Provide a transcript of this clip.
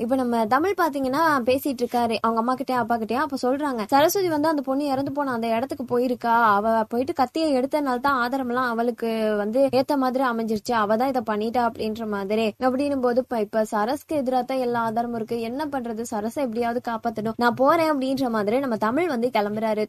இப்ப நம்ம தமிழ் பாத்தீங்கன்னா பேசிட்டு இருக்காரு அவங்க அம்மா கிட்டே அப்பா கிட்டே அப்ப சொல்றாங்க சரஸ்வதி வந்து அந்த பொண்ணு இறந்து போன அந்த இடத்துக்கு போயிருக்கா அவ போயிட்டு கத்திய எடுத்தனால தான் ஆதாரம் எல்லாம் அவளுக்கு வந்து ஏத்த மாதிரி அமைஞ்சிருச்சு அவ தான் இதை பண்ணிட்டா அப்படின்ற மாதிரி அப்படின்னும் போது இப்ப சரஸ்க்கு எதிராக தான் எல்லா ஆதாரமும் இருக்கு என்ன பண்றது சரஸை எப்படியாவது காப்பாத்தணும் நான் போறேன் அப்படின்ற மாதிரி நம்ம தமிழ் வந்து கிளம்புறாரு